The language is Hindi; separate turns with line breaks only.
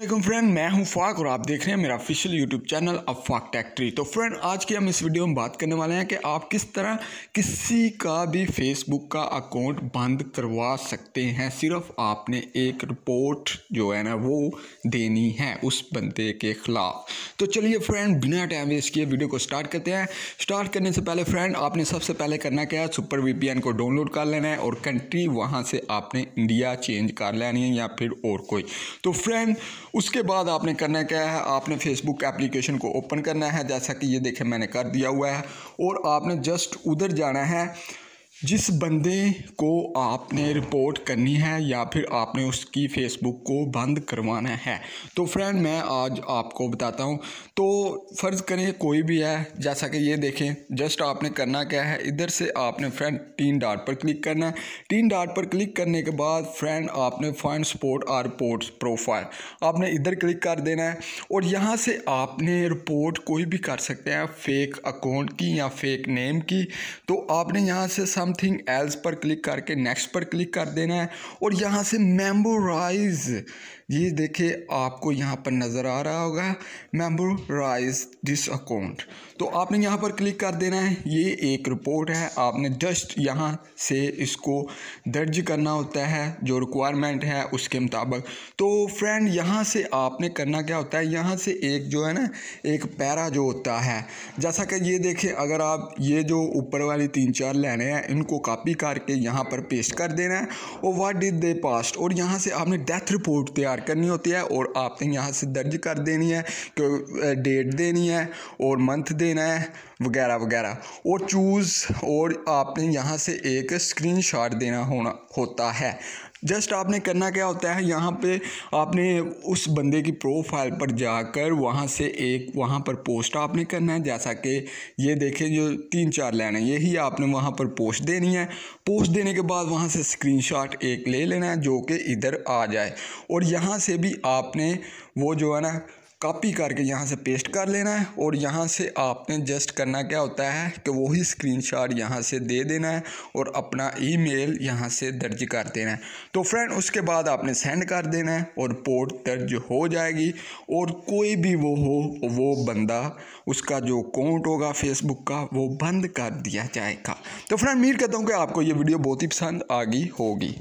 वेलकम फ्रेंड मैं हूं फाक और आप देख रहे हैं मेरा ऑफिशियल यूट्यूब चैनल अब फाक टैक्ट्री तो फ्रेंड आज की हम इस वीडियो में बात करने वाले हैं कि आप किस तरह किसी का भी फेसबुक का अकाउंट बंद करवा सकते हैं सिर्फ आपने एक रिपोर्ट जो है ना वो देनी है उस बंदे के ख़िलाफ़ तो चलिए फ्रेंड बिना टाइम वेस्ट किए वीडियो को स्टार्ट करते हैं स्टार्ट करने से पहले फ्रेंड आपने सबसे पहले करना क्या है सुपर वी को डाउनलोड कर लेना है और कंट्री वहाँ से आपने इंडिया चेंज कर लेनी है या फिर और कोई तो फ्रेंड उसके बाद आपने करना क्या है आपने फेसबुक एप्लीकेशन को ओपन करना है जैसा कि ये देखें मैंने कर दिया हुआ है और आपने जस्ट उधर जाना है जिस बंदे को आपने रिपोर्ट करनी है या फिर आपने उसकी फेसबुक को बंद करवाना है तो फ्रेंड मैं आज आपको बताता हूँ तो फ़र्ज़ करें कोई भी है जैसा कि ये देखें जस्ट आपने करना क्या है इधर से आपने फ्रेंड तीन डाट पर क्लिक करना है तीन डाट पर क्लिक करने के बाद फ्रेंड आपने find support or report profile आपने इधर क्लिक कर देना है और यहाँ से आपने रिपोर्ट कोई भी कर सकते हैं फेक अकाउंट की या फेक नेम की तो आपने यहाँ से समथिंग एल्स पर क्लिक करके नेक्स्ट पर क्लिक कर देना है और यहाँ से मेमोराइज ये देखिए आपको यहाँ पर नज़र आ रहा होगा मेमोराइज दिस अकाउंट तो आपने यहाँ पर क्लिक कर देना है ये एक रिपोर्ट है आपने जस्ट यहाँ से इसको दर्ज करना होता है जो रिक्वायरमेंट है उसके मुताबिक तो फ्रेंड यहाँ से आपने करना क्या होता है यहाँ से एक जो है ना एक पैरा जो होता है जैसा कि ये देखें अगर आप ये जो ऊपर वाली तीन चार लाइने हैं इनको को कॉपी करके यहाँ पर पेस्ट कर देना है और वाट डिज दे पास्ट और यहाँ से आपने डेथ रिपोर्ट तैयार करनी होती है और आपने यहाँ से दर्ज कर देनी है कि डेट देनी है और मंथ देना है वगैरह वगैरह और चूज़ और आपने यहाँ से एक स्क्रीनशॉट देना होना होता है जस्ट आपने करना क्या होता है यहाँ पे आपने उस बंदे की प्रोफाइल पर जाकर वहाँ से एक वहाँ पर पोस्ट आपने करना है जैसा कि ये देखें जो तीन चार लाइन है यही आपने वहाँ पर पोस्ट देनी है पोस्ट देने के बाद वहाँ से स्क्रीनशॉट एक ले लेना है जो कि इधर आ जाए और यहाँ से भी आपने वो जो है ना कॉपी करके यहाँ से पेस्ट कर लेना है और यहाँ से आपने जस्ट करना क्या होता है कि वही स्क्रीनशॉट यहाँ से दे देना है और अपना ईमेल यहाँ से दर्ज कर देना है तो फ्रेंड उसके बाद आपने सेंड कर देना है और पोर्ट दर्ज हो जाएगी और कोई भी वो हो वो बंदा उसका जो अकाउंट होगा फेसबुक का वो बंद कर दिया जाएगा तो फ्रेंड उम्मीद करता हूँ कि आपको ये वीडियो बहुत ही पसंद आ गई होगी